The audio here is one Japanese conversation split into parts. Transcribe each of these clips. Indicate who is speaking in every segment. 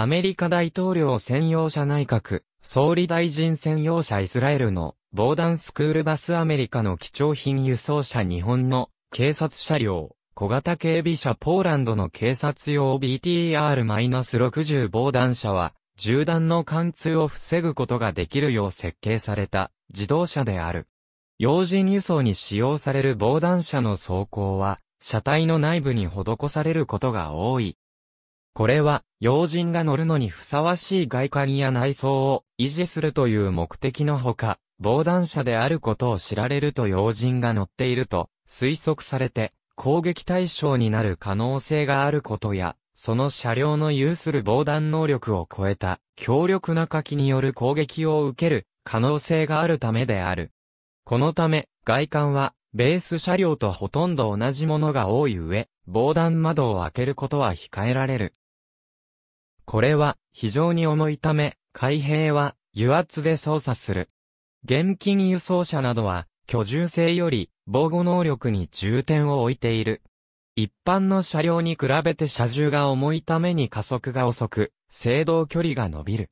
Speaker 1: アメリカ大統領専用車内閣、総理大臣専用車イスラエルの防弾スクールバスアメリカの貴重品輸送車日本の警察車両、小型警備車ポーランドの警察用 BTR-60 防弾車は、銃弾の貫通を防ぐことができるよう設計された自動車である。用人輸送に使用される防弾車の走行は、車体の内部に施されることが多い。これは、要人が乗るのにふさわしい外観や内装を維持するという目的のほか、防弾車であることを知られると要人が乗っていると推測されて、攻撃対象になる可能性があることや、その車両の有する防弾能力を超えた強力な火器による攻撃を受ける可能性があるためである。このため、外観はベース車両とほとんど同じものが多い上、防弾窓を開けることは控えられる。これは非常に重いため、海兵は油圧で操作する。現金輸送車などは居住性より防護能力に重点を置いている。一般の車両に比べて車重が重いために加速が遅く、制動距離が伸びる。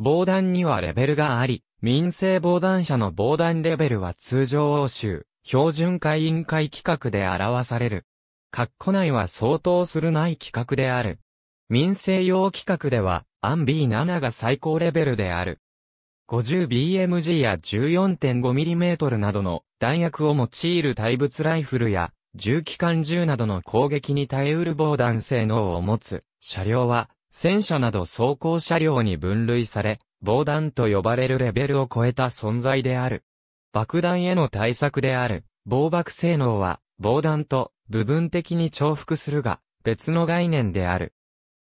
Speaker 1: 防弾にはレベルがあり、民生防弾車の防弾レベルは通常欧州、標準会員会規格で表される。カッコ内は相当するない規格である。民生用規格では、アン B7 が最高レベルである。50BMG や 14.5mm などの弾薬を用いる対物ライフルや、重機関銃などの攻撃に耐えうる防弾性能を持つ車両は、戦車など装甲車両に分類され、防弾と呼ばれるレベルを超えた存在である。爆弾への対策である、防爆性能は、防弾と部分的に重複するが、別の概念である。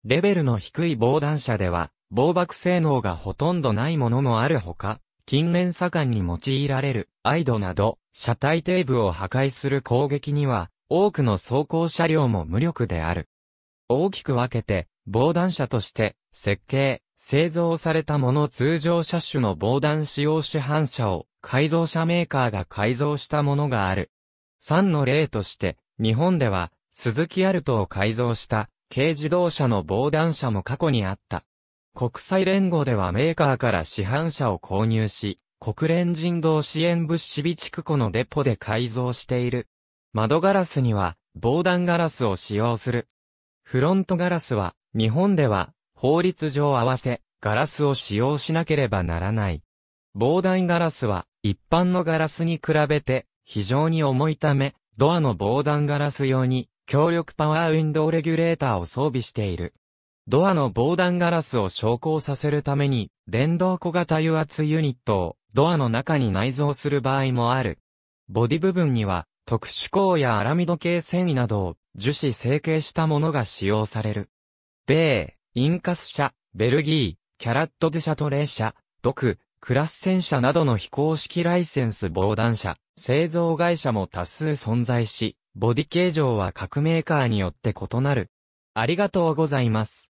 Speaker 1: レベルの低い防弾車では、防爆性能がほとんどないものもあるほか、近年盛んに用いられる、アイドなど、車体底部を破壊する攻撃には、多くの走行車両も無力である。大きく分けて、防弾車として、設計、製造されたもの通常車種の防弾使用市販車を、改造車メーカーが改造したものがある。3の例として、日本では、鈴木アルトを改造した軽自動車の防弾車も過去にあった。国際連合ではメーカーから市販車を購入し、国連人道支援物資備蓄庫のデポで改造している。窓ガラスには防弾ガラスを使用する。フロントガラスは日本では法律上合わせガラスを使用しなければならない。防弾ガラスは一般のガラスに比べて非常に重いためドアの防弾ガラス用に、強力パワーウィンドウレギュレーターを装備している。ドアの防弾ガラスを昇降させるために、電動小型油圧ユニットをドアの中に内蔵する場合もある。ボディ部分には、特殊鋼やアラミド系繊維などを樹脂成形したものが使用される。米、インカス社、ベルギー、キャラット・デシャトレー社、ドク、クラス戦車などの非公式ライセンス防弾車、製造会社も多数存在し、ボディ形状は各メーカーによって異なる。ありがとうございます。